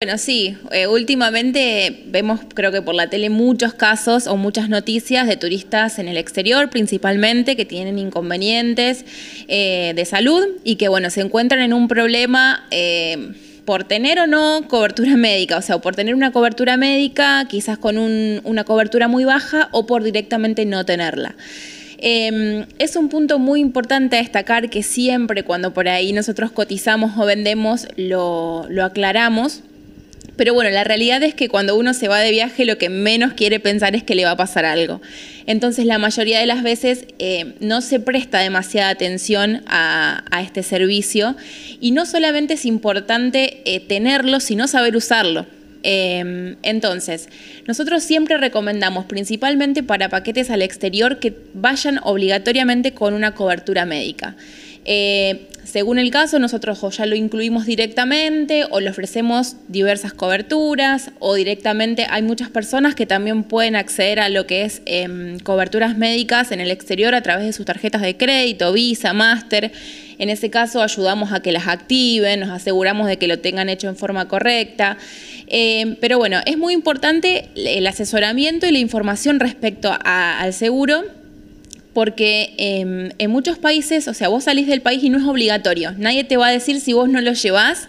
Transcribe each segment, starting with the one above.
Bueno, sí, eh, últimamente vemos, creo que por la tele, muchos casos o muchas noticias de turistas en el exterior, principalmente, que tienen inconvenientes eh, de salud y que, bueno, se encuentran en un problema. Eh, por tener o no cobertura médica, o sea, por tener una cobertura médica, quizás con una cobertura muy baja, o por directamente no tenerla. Em, es un punto muy importante a destacar que siempre cuando por ahí nosotros cotizamos o vendemos lo, lo aclaramos pero bueno, la realidad es que cuando uno se va de viaje lo que menos quiere pensar es que le va a pasar algo. Entonces la mayoría de las veces eh, no se presta demasiada atención a, este servicio y no solamente es importante eh, tenerlo, sino saber usarlo. Em, entonces, nosotros siempre recomendamos, principalmente para paquetes al exterior, que vayan obligatoriamente con una cobertura médica. Eh, según el caso, nosotros ya lo incluimos directamente o le ofrecemos diversas coberturas o directamente hay muchas personas que también pueden acceder a lo que es em, coberturas médicas en el exterior a través de sus tarjetas de crédito, Visa, Master. En ese caso ayudamos a que las activen, nos aseguramos de que lo tengan hecho en forma correcta. Eh, pero bueno, es muy importante el asesoramiento y la información respecto al seguro porque em, en muchos países, o sea, vos salís del país y no es obligatorio. Nadie te va a decir si vos no lo llevas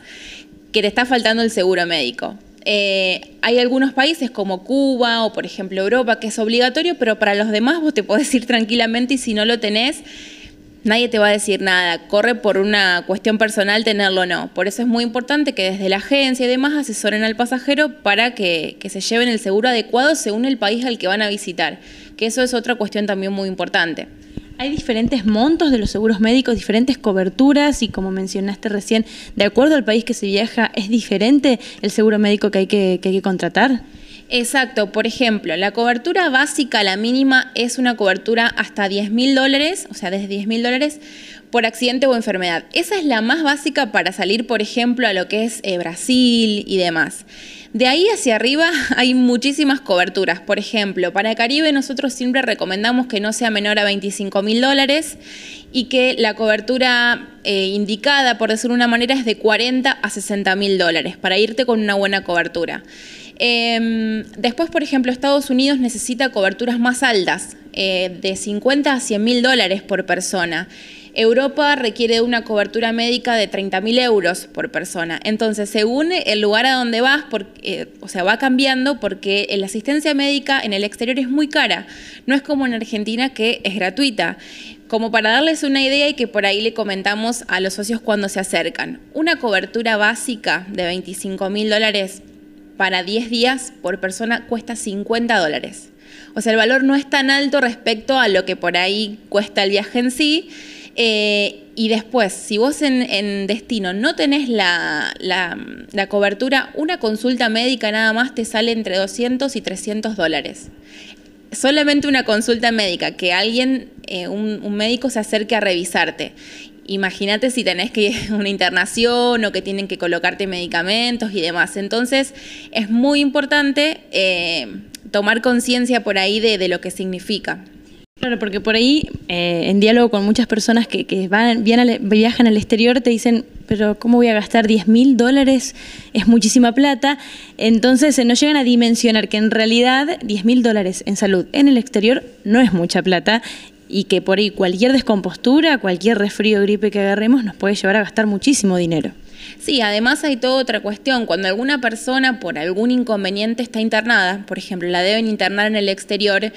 que te está faltando el seguro médico. Eh, hay algunos países como Cuba o por ejemplo Europa que es obligatorio, pero para los demás vos te podés ir tranquilamente y si no lo tenés, Nadie te va a decir nada, corre por una cuestión personal tenerlo o no. Por eso es muy importante que desde la agencia y demás asesoren al pasajero para que, se lleven el seguro adecuado según el país al que van a visitar, que eso es otra cuestión también muy importante. Hay diferentes montos de los seguros médicos, diferentes coberturas y como mencionaste recién, de acuerdo al país que se viaja, ¿es diferente el seguro médico que, hay que contratar? Exacto, por ejemplo, la cobertura básica, la mínima, es una cobertura hasta 10 mil dólares, o sea, desde 10 mil dólares por accidente o enfermedad. Esa es la más básica para salir, por ejemplo, a lo que es eh, Brasil y demás. De ahí hacia arriba hay muchísimas coberturas. Por ejemplo, para Caribe nosotros siempre recomendamos que no sea menor a 25 mil dólares y que la cobertura eh, indicada, por decirlo de una manera, es de 40 a 60 mil dólares para irte con una buena cobertura. Em, después, por ejemplo, Estados Unidos necesita coberturas más altas, eh, de 50 a 100 mil dólares por persona. Europa requiere una cobertura médica de mil euros por persona. Entonces, según el lugar a donde vas, eh, o sea, va cambiando porque la asistencia médica en el exterior es muy cara. No es como en Argentina que es gratuita. Como para darles una idea y que por ahí le comentamos a los socios cuando se acercan. Una cobertura básica de 25 mil dólares para 10 días por persona cuesta 50 dólares. O sea, el valor no es tan alto respecto a lo que por ahí cuesta el viaje en sí. Eh, y después, si vos en, destino no tenés la, cobertura, una consulta médica nada más te sale entre 200 y 300 dólares. Solamente una consulta médica, que alguien, eh, un médico se acerque a revisarte. Imagínate si tenés que ir a una internación o que tienen que colocarte medicamentos y demás. Entonces es muy importante eh, tomar conciencia por ahí de, lo que significa. Claro, porque por ahí, eh, en diálogo con muchas personas que, van, viajan al exterior, te dicen, pero ¿cómo voy a gastar 10 mil dólares? Es muchísima plata. Entonces se no llegan a dimensionar que en realidad 10 mil dólares en salud en el exterior no es mucha plata y que por ahí cualquier descompostura, cualquier resfrío, gripe que agarremos nos puede llevar a gastar muchísimo dinero. Sí, además hay toda otra cuestión. Cuando alguna persona por algún inconveniente está internada, por ejemplo, la deben internar en el exterior,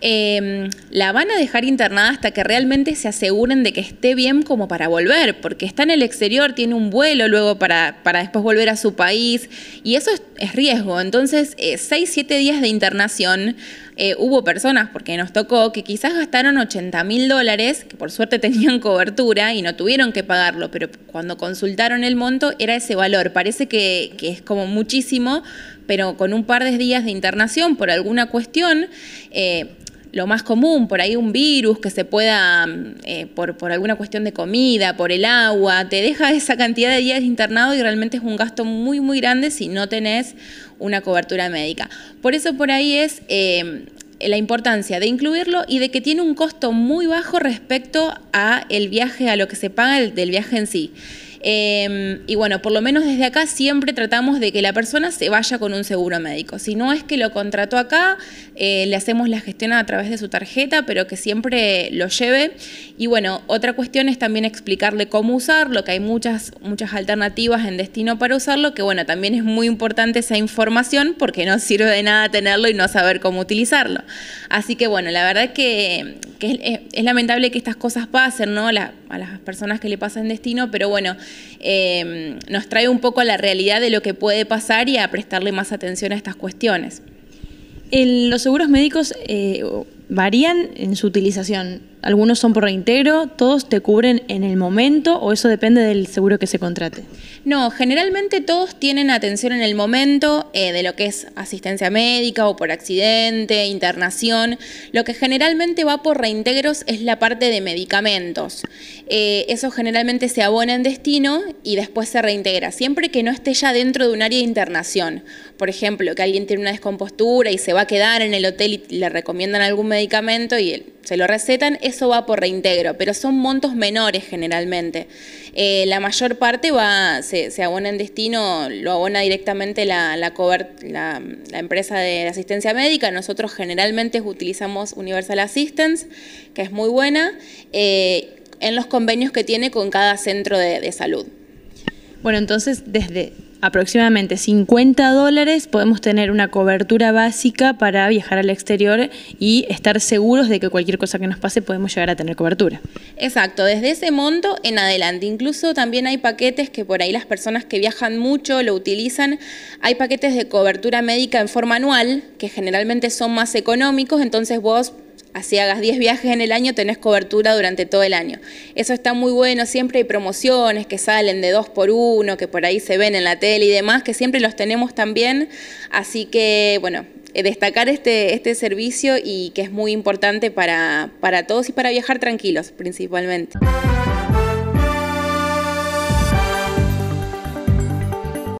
em, la van a dejar internada hasta que realmente se aseguren de que esté bien como para volver, porque está en el exterior, tiene un vuelo luego para, después volver a su país, y eso es, riesgo. Entonces, eh, seis, siete días de internación eh, hubo personas, porque nos tocó, que quizás gastaron 80 mil dólares, que por suerte tenían cobertura y no tuvieron que pagarlo, pero cuando consultaron el modelo, era ese valor. Parece que, es como muchísimo, pero con un par de días de internación por alguna cuestión, eh, lo más común, por ahí un virus que se pueda, mm, eh, por, alguna cuestión de comida, por el agua, te deja esa cantidad de días internado y realmente es un gasto muy, muy grande si no tenés una cobertura médica. Por eso por ahí es... Eh, la importancia de incluirlo y de que tiene un costo muy bajo respecto a el viaje, a lo que se paga del viaje en sí. Em, y bueno, por lo menos desde acá siempre tratamos de que la persona se vaya con un seguro médico. Si no es que lo contrató acá, eh, le hacemos la gestión a través de su tarjeta, pero que siempre lo lleve. Y bueno, otra cuestión es también explicarle cómo usarlo, que hay muchas, muchas alternativas en destino para usarlo, que bueno, también es muy importante esa información porque no sirve de nada tenerlo y no saber cómo utilizarlo. Así que bueno, la verdad que, que es, lamentable que estas cosas pasen, ¿no? La, a las personas que le pasan destino, pero bueno, em, nos trae un poco a la realidad de lo que puede pasar y a prestarle más atención a estas cuestiones. los seguros médicos eh, varían en su utilización algunos son por reintegro, todos te cubren en el momento o eso depende del seguro que se contrate. No, generalmente todos tienen atención en el momento eh, de lo que es asistencia médica o por accidente, internación. Lo que generalmente va por reintegros es la parte de medicamentos. Eh, eso generalmente se abona en destino y después se reintegra, siempre que no esté ya dentro de un área de internación. Por ejemplo, que alguien tiene una descompostura y se va a quedar en el hotel y le recomiendan algún medicamento y se lo recetan, eso va por reintegro, pero son montos menores generalmente. Eh, la mayor parte va, se, abona en destino, lo abona directamente la, la, empresa de asistencia médica. Nosotros generalmente utilizamos Universal Assistance, que es muy buena, eh, en los convenios que tiene con cada centro de, de salud. Bueno, entonces desde aproximadamente 50 dólares podemos tener una cobertura básica para viajar al exterior y estar seguros de que cualquier cosa que nos pase podemos llegar a tener cobertura. Exacto, desde ese monto en adelante. Incluso también hay paquetes que por ahí las personas que viajan mucho lo utilizan. Hay paquetes de cobertura médica en forma anual que generalmente son más económicos, entonces vos Así hagas 10 viajes en el año, tenés cobertura durante todo el año. Eso está muy bueno, siempre hay promociones que salen de dos por uno, que por ahí se ven en la tele y demás, que siempre los tenemos también. Así que, bueno, eh, destacar este, este, servicio y que es muy importante para todos y para viajar tranquilos principalmente.